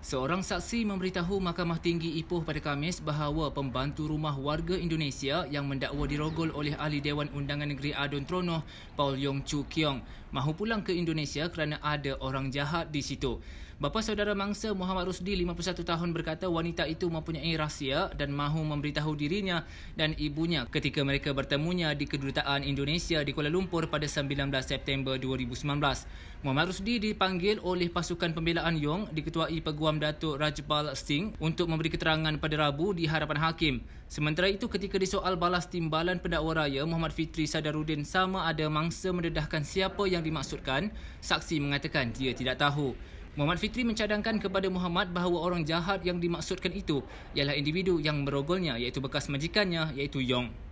Seorang saksi memberitahu Mahkamah Tinggi Ipoh pada Khamis bahawa pembantu rumah warga Indonesia yang mendakwa dirogol oleh ahli Dewan Undangan Negeri Adun Tronoh, Paul Yong Chu Kiong, mahu pulang ke Indonesia kerana ada orang jahat di situ. Bapa saudara mangsa Muhammad Rusdi, 51 tahun berkata wanita itu mempunyai rahsia dan mahu memberitahu dirinya dan ibunya ketika mereka bertemunya di Kedutaan Indonesia di Kuala Lumpur pada 19 September 2019. Muhammad Rusdi dipanggil oleh pasukan pembelaan Yong diketuai peguam Awam Datuk Rajbal Singh untuk memberi keterangan pada Rabu di hadapan hakim. Sementara itu ketika disoal balas timbalan pendakwa raya Muhammad Fitri Sadarudin sama ada mangsa mendedahkan siapa yang dimaksudkan, saksi mengatakan dia tidak tahu. Muhammad Fitri mencadangkan kepada Muhammad bahawa orang jahat yang dimaksudkan itu ialah individu yang merogolnya iaitu bekas majikannya iaitu Yong.